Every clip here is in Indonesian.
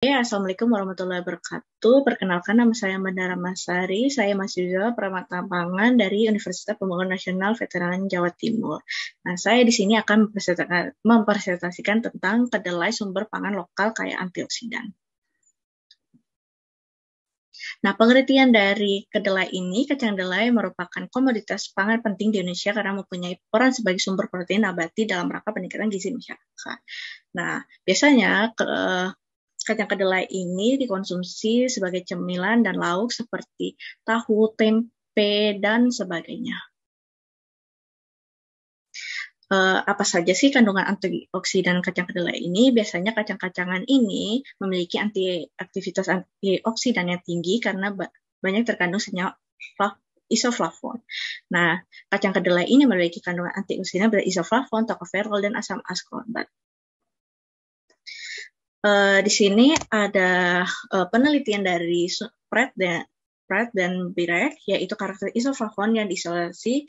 Ya, Assalamualaikum warahmatullahi wabarakatuh. Perkenalkan nama saya Mandara Masari. Saya mahasiswa peramata pangan dari Universitas Pembangunan Nasional Veteran Jawa Timur. Nah, saya di sini akan mempresentasikan, tentang kedelai sumber pangan lokal kayak antioksidan. Nah, pengertian dari kedelai ini, kacang kedelai merupakan komoditas pangan penting di Indonesia karena mempunyai peran sebagai sumber protein abadi dalam rangka peningkatan gizi masyarakat. Nah, biasanya ke, kacang kedelai ini dikonsumsi sebagai cemilan dan lauk seperti tahu, tempe, dan sebagainya. Eh, apa saja sih kandungan antioksidan kacang kedelai ini? Biasanya kacang-kacangan ini memiliki anti aktivitas antioksidan yang tinggi karena banyak terkandung senyawa isoflavon. Nah, kacang kedelai ini memiliki kandungan antioksidan berisoflavon, tocopherol, dan asam ascorbat. Uh, di sini ada uh, penelitian dari Pratt dan Pratt dan Birek, yaitu karakter isoflavon yang diisolasi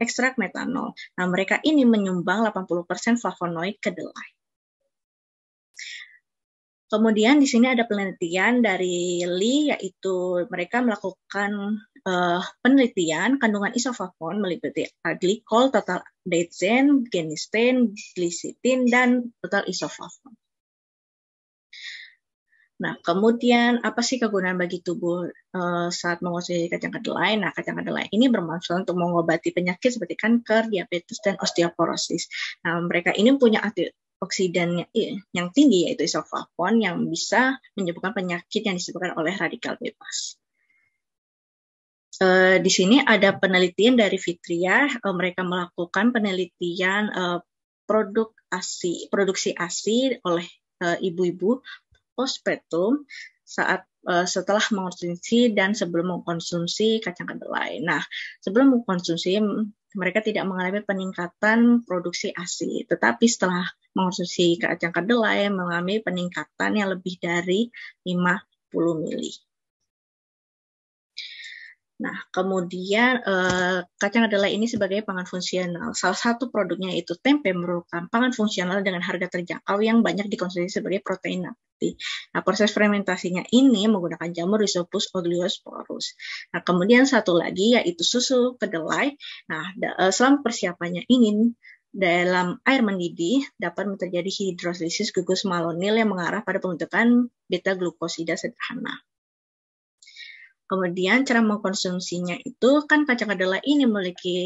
ekstrak metanol. Nah, mereka ini menyumbang 80% flavonoid kedelai. Kemudian di sini ada penelitian dari Li, yaitu mereka melakukan uh, penelitian kandungan isoflavon meliputi glikol, total dezen, genistein, glisitin, dan total isoflavon. Nah, kemudian apa sih kegunaan bagi tubuh uh, saat mengonsumsi kacang kedelai? Nah, kacang kedelai ini bermanfaat untuk mengobati penyakit seperti kanker, diabetes, dan osteoporosis. Nah, mereka ini punya antioksidan yang iya, tinggi yaitu isoflavon yang bisa menyebabkan penyakit yang disebabkan oleh radikal bebas. Uh, di sini ada penelitian dari Fitria, uh, eh, mereka melakukan penelitian produk ASI, produksi ASI oleh ibu-ibu postpartum saat uh, setelah mengonsumsi dan sebelum mengkonsumsi kacang kedelai. Nah, sebelum mengkonsumsi mereka tidak mengalami peningkatan produksi ASI, tetapi setelah mengonsumsi kacang kedelai mengalami peningkatan yang lebih dari 50 mili. Nah, kemudian eh, kacang kedelai ini sebagai pangan fungsional. Salah satu produknya itu tempe merupakan pangan fungsional dengan harga terjangkau yang banyak dikonsumsi sebagai protein nabati. Nah, proses fermentasinya ini menggunakan jamur Rhizopus oleosporus. Nah, kemudian satu lagi yaitu susu kedelai. Nah, eh, selama persiapannya ini dalam air mendidih dapat terjadi hidrolisis gugus malonil yang mengarah pada pembentukan beta glukosida sederhana. Kemudian cara mengkonsumsinya itu kan kacang kedelai ini memiliki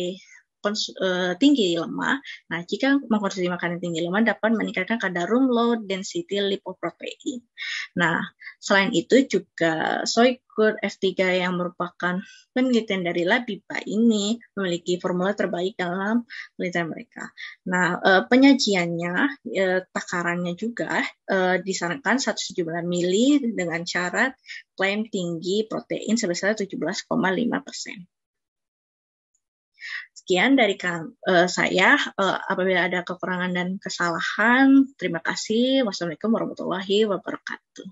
uh, tinggi lemak. Nah, jika mengkonsumsi makanan tinggi lemak dapat meningkatkan kadar room low density lipoprotein. Nah, selain itu juga soy Good F3 yang merupakan penelitian dari Labiba ini memiliki formula terbaik dalam penelitian mereka. Nah, eh, penyajiannya, eh, takarannya juga disarankan 170 mili dengan syarat klaim tinggi protein sebesar 17,5 persen. Sekian dari eh, saya. Eh, apabila ada kekurangan dan kesalahan, terima kasih. Wassalamualaikum warahmatullahi wabarakatuh.